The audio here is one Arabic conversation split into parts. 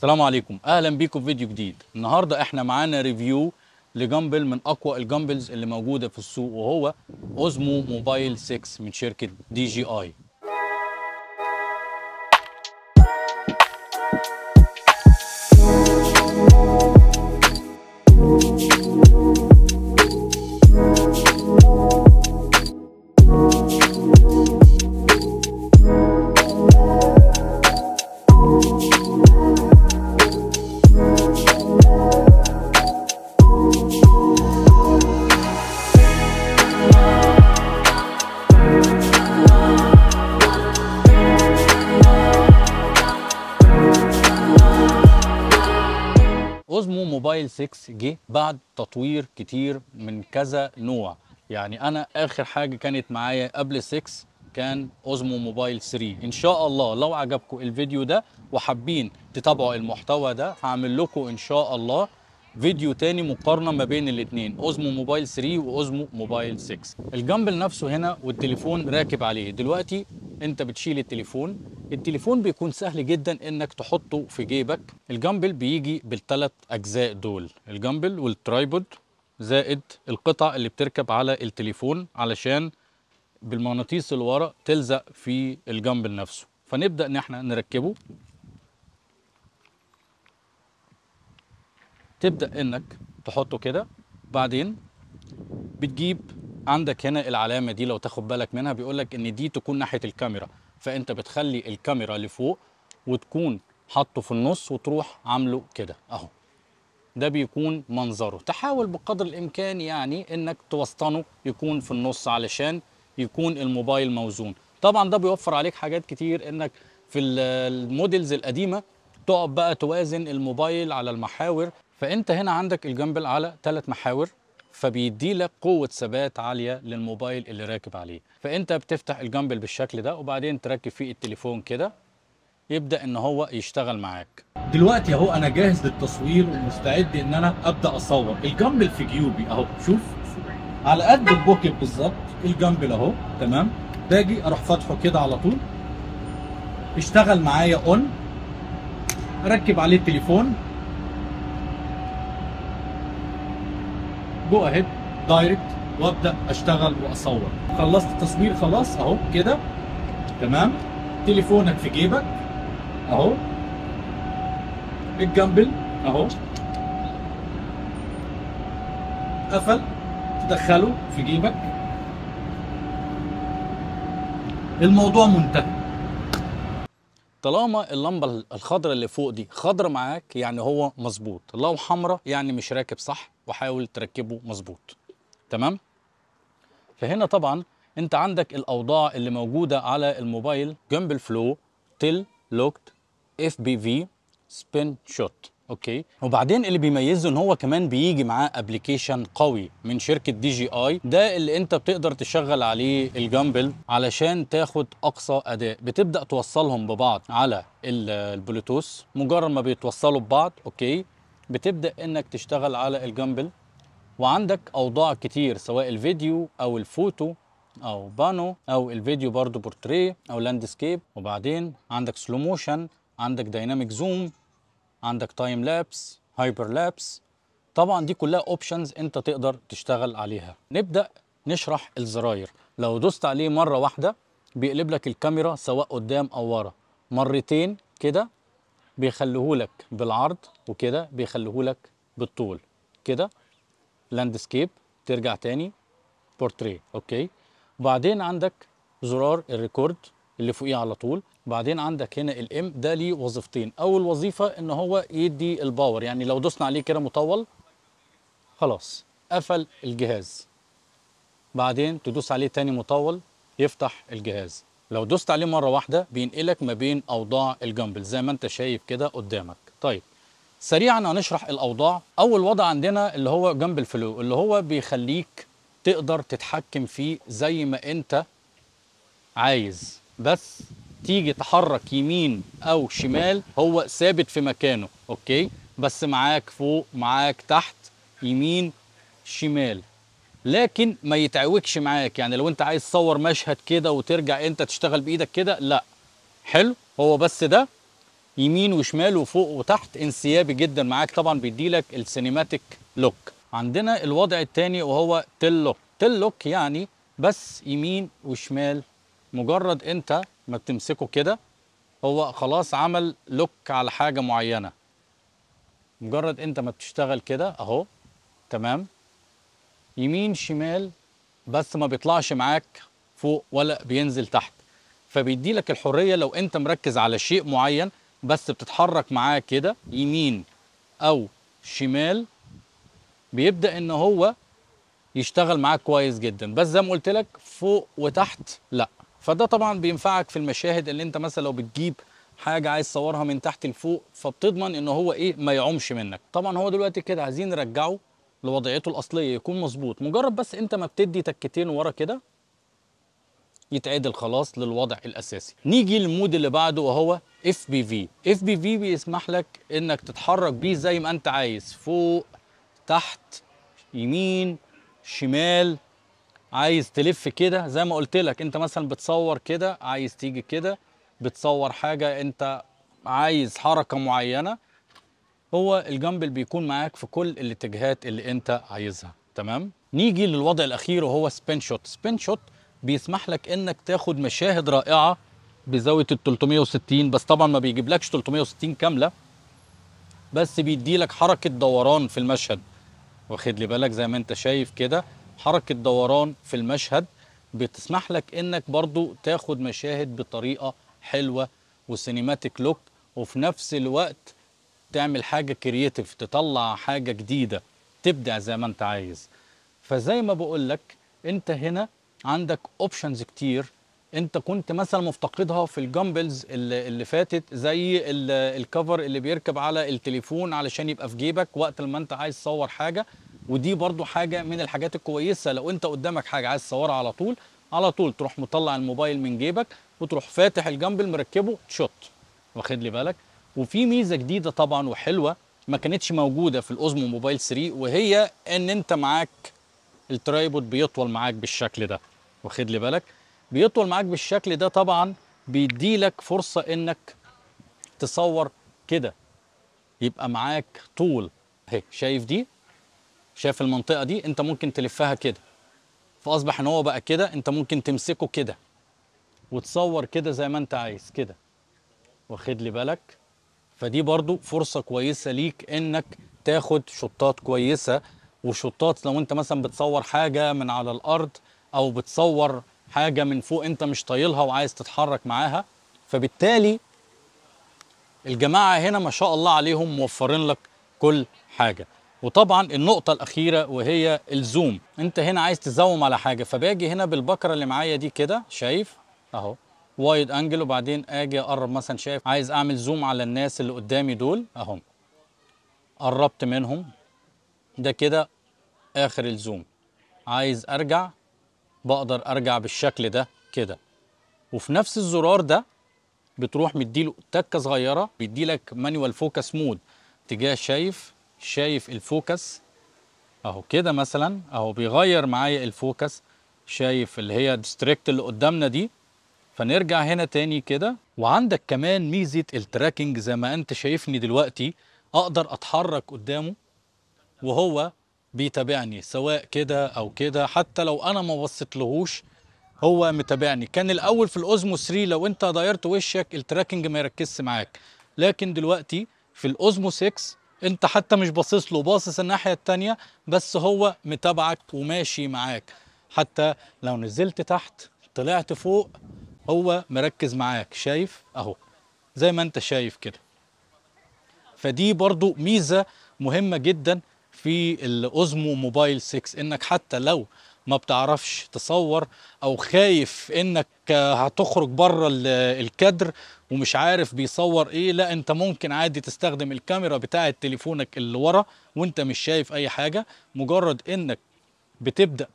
السلام عليكم اهلا بيكم في فيديو جديد النهارده احنا معانا ريفيو لجامبل من اقوى الجامبلز اللي موجوده في السوق وهو اوزمو موبايل 6 من شركه دي جي اي اوزمو موبايل 6 جه بعد تطوير كتير من كذا نوع يعني انا اخر حاجه كانت معايا قبل 6 كان اوزمو موبايل 3 ان شاء الله لو عجبكم الفيديو ده وحابين تتابعوا المحتوى ده هعمل لكم ان شاء الله فيديو تاني مقارنة ما بين الاتنين اوزمو موبايل 3 واوزمو موبايل 6 الجامبل نفسه هنا والتليفون راكب عليه دلوقتي انت بتشيل التليفون التليفون بيكون سهل جدا انك تحطه في جيبك الجامبل بيجي بالثلاث اجزاء دول الجامبل والترايبود زائد القطع اللي بتركب على التليفون علشان بالمغناطيس اللي ورا تلزق في الجامبل نفسه فنبدا ان احنا نركبه تبدا انك تحطه كده بعدين بتجيب عندك هنا العلامه دي لو تاخد بالك منها بيقول لك ان دي تكون ناحيه الكاميرا فانت بتخلي الكاميرا لفوق وتكون حاطه في النص وتروح عامله كده اهو ده بيكون منظره تحاول بقدر الامكان يعني انك توسطنه يكون في النص علشان يكون الموبايل موزون طبعا ده بيوفر عليك حاجات كتير انك في الموديلز القديمه تقعد بقى توازن الموبايل على المحاور فانت هنا عندك الجنبل على ثلاث محاور فبيدي لك قوة ثبات عالية للموبايل اللي راكب عليه فانت بتفتح الجامبل بالشكل ده وبعدين تركب فيه التليفون كده يبدأ ان هو يشتغل معاك دلوقتي اهو انا جاهز للتصوير ومستعد ان انا ابدأ اصور الجامبل في جيوبي اهو شوف على قد البوكت بالظبط الجامبل اهو تمام باجي اروح فاتحه كده على طول اشتغل معايا اون اركب عليه التليفون جو اهيد دايركت وابدا اشتغل واصور خلصت التصوير خلاص اهو كده تمام تليفونك في جيبك اهو الجامبل اهو قفل تدخله في جيبك الموضوع منتهي طالما اللمبه الخضراء اللي فوق دي خضراء معاك يعني هو مظبوط لو حمراء يعني مش راكب صح وحاول تركبه مظبوط تمام فهنا طبعا انت عندك الاوضاع اللي موجوده على الموبايل جنب الفلو تل لوكت اف بي في سبين شوت اوكي وبعدين اللي بيميزه ان هو كمان بيجي معاه ابلكيشن قوي من شركه دي جي اي ده اللي انت بتقدر تشغل عليه الجامبل علشان تاخد اقصى اداء بتبدا توصلهم ببعض على البلوتوث مجرد ما بيتوصلوا ببعض اوكي بتبدا انك تشتغل على الجامبل وعندك اوضاع كتير سواء الفيديو او الفوتو او بانو او الفيديو برضو بورتريه او لاندسكيب وبعدين عندك سلو موشن عندك دايناميك زوم عندك تايم لابس هايبر لابس طبعا دي كلها اوبشنز انت تقدر تشتغل عليها نبدا نشرح الزراير لو دوست عليه مره واحده بيقلب لك الكاميرا سواء قدام او ورا مرتين كده بيخليهولك بالعرض وكده بيخليهولك بالطول كده لاندسكيب ترجع تاني بورتريه اوكي وبعدين عندك زرار الريكورد اللي فوقيه على طول بعدين عندك هنا الام ده ليه وظيفتين اول وظيفه ان هو يدي الباور يعني لو دوسنا عليه كده مطول خلاص قفل الجهاز بعدين تدوس عليه تاني مطول يفتح الجهاز لو دوست عليه مره واحده بينقلك ما بين اوضاع الجامبل زي ما انت شايف كده قدامك طيب سريعا هنشرح الاوضاع اول وضع عندنا اللي هو جامبل فلو اللي هو بيخليك تقدر تتحكم فيه زي ما انت عايز بس تيجي تحرك يمين او شمال هو ثابت في مكانه اوكي بس معاك فوق معاك تحت يمين شمال لكن ما يتعوجش معاك يعني لو انت عايز تصور مشهد كده وترجع انت تشتغل بايدك كده لا حلو هو بس ده يمين وشمال وفوق وتحت انسيابي جدا معاك طبعا بيديلك السينماتيك لوك عندنا الوضع الثاني وهو تيل لوك تيل لوك يعني بس يمين وشمال مجرد انت ما بتمسكه كده هو خلاص عمل لوك على حاجه معينه مجرد انت ما بتشتغل كده اهو تمام يمين شمال بس ما بيطلعش معاك فوق ولا بينزل تحت فبيدي لك الحريه لو انت مركز على شيء معين بس بتتحرك معاه كده يمين او شمال بيبدا ان هو يشتغل معاك كويس جدا بس زي ما قلت لك فوق وتحت لا فده طبعا بينفعك في المشاهد اللي انت مثلا لو بتجيب حاجه عايز تصورها من تحت لفوق فبتضمن ان هو ايه ما يعومش منك طبعا هو دلوقتي كده عايزين نرجعه لوضعيته الاصليه يكون مظبوط مجرد بس انت ما بتدي تكتين ورا كده يتعدل خلاص للوضع الاساسي نيجي للمود اللي بعده وهو اف بي في اف بي في بيسمح لك انك تتحرك بيه زي ما انت عايز فوق تحت يمين شمال عايز تلف كده زي ما قلت لك انت مثلا بتصور كده عايز تيجي كده بتصور حاجه انت عايز حركه معينه هو الجامبل بيكون معاك في كل الاتجاهات اللي انت عايزها تمام نيجي للوضع الاخير وهو سبين شوت سبين شوت بيسمح لك انك تاخد مشاهد رائعه بزاويه ال 360 بس طبعا ما بيجيبلكش 360 كامله بس بيديلك حركه دوران في المشهد واخد لي بالك زي ما انت شايف كده حركه دوران في المشهد بتسمح لك انك برضو تاخد مشاهد بطريقه حلوه وسينماتيك لوك وفي نفس الوقت تعمل حاجه كرييتيف تطلع حاجه جديده تبدع زي ما انت عايز فزي ما بقول لك انت هنا عندك اوبشنز كتير انت كنت مثلا مفتقدها في الجامبلز اللي, اللي فاتت زي الكفر اللي بيركب على التليفون علشان يبقى في جيبك وقت ما انت عايز تصور حاجه ودي برضو حاجه من الحاجات الكويسه لو انت قدامك حاجه عايز تصورها على طول على طول تروح مطلع الموبايل من جيبك وتروح فاتح الجامبل مركبه شوت واخد لي بالك وفي ميزه جديده طبعا وحلوه ما كانتش موجوده في الاوزمو موبايل 3 وهي ان انت معاك الترايبود بيطول معاك بالشكل ده واخد لي بالك بيطول معاك بالشكل ده طبعا بيديلك فرصه انك تصور كده يبقى معاك طول اهي شايف دي شايف المنطقه دي انت ممكن تلفها كده فاصبح ان هو بقى كده انت ممكن تمسكه كده وتصور كده زي ما انت عايز كده واخد لي بالك فدي برضو فرصه كويسه ليك انك تاخد شطات كويسه وشطات لو انت مثلا بتصور حاجه من على الارض او بتصور حاجه من فوق انت مش طايلها وعايز تتحرك معاها فبالتالي الجماعه هنا ما شاء الله عليهم موفرين لك كل حاجه وطبعا النقطة الأخيرة وهي الزوم أنت هنا عايز تزوم على حاجة فباجي هنا بالبكرة اللي معايا دي كده شايف أهو وايد انجل وبعدين اجي اقرب مثلا شايف عايز اعمل زوم على الناس اللي قدامي دول اهم قربت منهم ده كده اخر الزوم عايز ارجع بقدر ارجع بالشكل ده كده وفي نفس الزرار ده بتروح مديله تكه صغيره بيديلك مانوال فوكس مود اتجاه شايف شايف الفوكس اهو كده مثلا اهو بيغير معايا الفوكس شايف اللي هي ديستريكت اللي قدامنا دي فنرجع هنا تاني كده وعندك كمان ميزة التراكنج زي ما انت شايفني دلوقتي اقدر اتحرك قدامه وهو بيتابعني سواء كده او كده حتى لو انا ما بصيتلهوش هو متابعني كان الاول في الاوزمو 3 لو انت دايرت وشك التراكنج ما يركزش معاك لكن دلوقتي في الاوزمو 6 انت حتى مش باصص له باصص الناحيه الثانيه بس هو متابعك وماشي معاك حتى لو نزلت تحت طلعت فوق هو مركز معاك شايف اهو زي ما انت شايف كده فدي برضو ميزة مهمة جدا في الاوزمو موبايل 6 انك حتى لو ما بتعرفش تصور او خايف انك هتخرج بره الكادر ومش عارف بيصور ايه لا انت ممكن عادي تستخدم الكاميرا بتاعه تليفونك اللي ورا وانت مش شايف اي حاجه مجرد انك بتبدا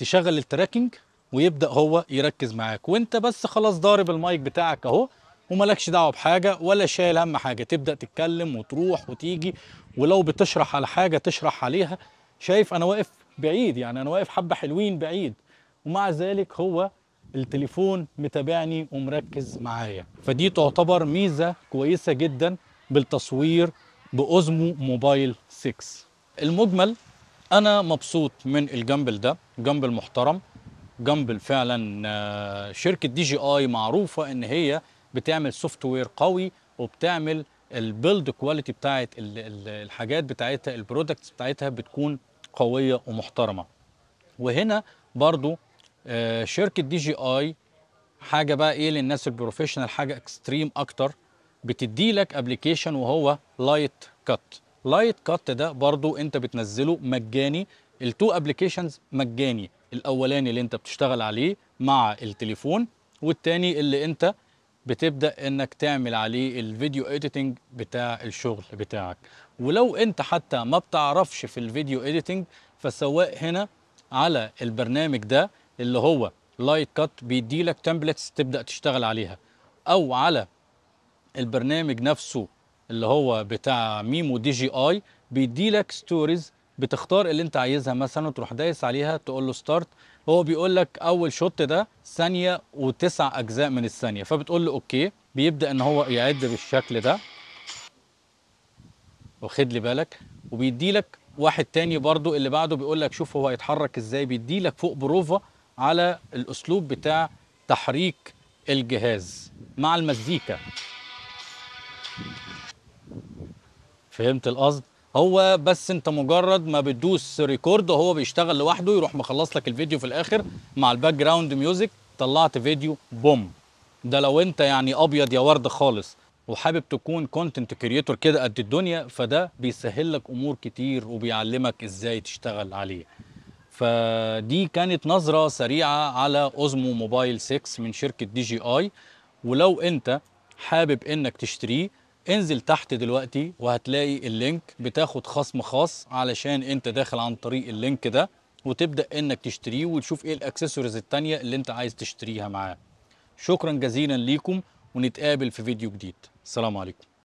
تشغل التراكنج ويبدا هو يركز معاك وانت بس خلاص ضارب المايك بتاعك اهو ومالكش دعوه بحاجه ولا شايل هم حاجه تبدا تتكلم وتروح وتيجي ولو بتشرح على حاجه تشرح عليها شايف انا واقف بعيد يعني انا واقف حبه حلوين بعيد ومع ذلك هو التليفون متابعني ومركز معايا فدي تعتبر ميزه كويسه جدا بالتصوير باوزمو موبايل 6 المجمل انا مبسوط من الجنبل ده جنبل محترم جامبل فعلا آه، شركه دي جي اي معروفه ان هي بتعمل سوفت وير قوي وبتعمل البيلد كواليتي بتاعت الحاجات بتاعتها البرودكتس بتاعتها بتكون قويه ومحترمه وهنا برضو آه، شركه دي جي اي حاجه بقى ايه للناس البروفيشنال حاجه اكستريم اكتر بتدي لك ابلكيشن وهو لايت كات لايت كات ده برضو انت بتنزله مجاني التو ابلكيشنز مجاني الاولاني اللي انت بتشتغل عليه مع التليفون والتاني اللي انت بتبدا انك تعمل عليه الفيديو اديتنج بتاع الشغل بتاعك ولو انت حتى ما بتعرفش في الفيديو اديتنج فسواء هنا على البرنامج ده اللي هو لايت كات بيديلك تمبلتس تبدا تشتغل عليها او على البرنامج نفسه اللي هو بتاع ميمو دي جي اي بيديلك ستوريز بتختار اللي انت عايزها مثلا وتروح دايس عليها تقول له ستارت هو بيقول لك اول شوت ده ثانيه وتسع اجزاء من الثانيه فبتقول له اوكي بيبدا ان هو يعد بالشكل ده واخد لي بالك وبيدي لك واحد تاني برضو اللي بعده بيقول لك شوف هو هيتحرك ازاي بيدي لك فوق بروفا على الاسلوب بتاع تحريك الجهاز مع المزيكا فهمت القصد هو بس انت مجرد ما بتدوس ريكورد وهو بيشتغل لوحده يروح مخلص لك الفيديو في الاخر مع الباك جراوند ميوزك طلعت فيديو بوم ده لو انت يعني ابيض يا ورد خالص وحابب تكون كونتنت كريتور كده قد الدنيا فده بيسهل لك امور كتير وبيعلمك ازاي تشتغل عليه فدي كانت نظره سريعه على اوزمو موبايل 6 من شركه دي جي اي ولو انت حابب انك تشتريه انزل تحت دلوقتي وهتلاقي اللينك بتاخد خصم خاص علشان انت داخل عن طريق اللينك ده وتبدا انك تشتريه وتشوف ايه الاكسسوارز التانية اللي انت عايز تشتريها معاه شكرا جزيلا ليكم ونتقابل في فيديو جديد السلام عليكم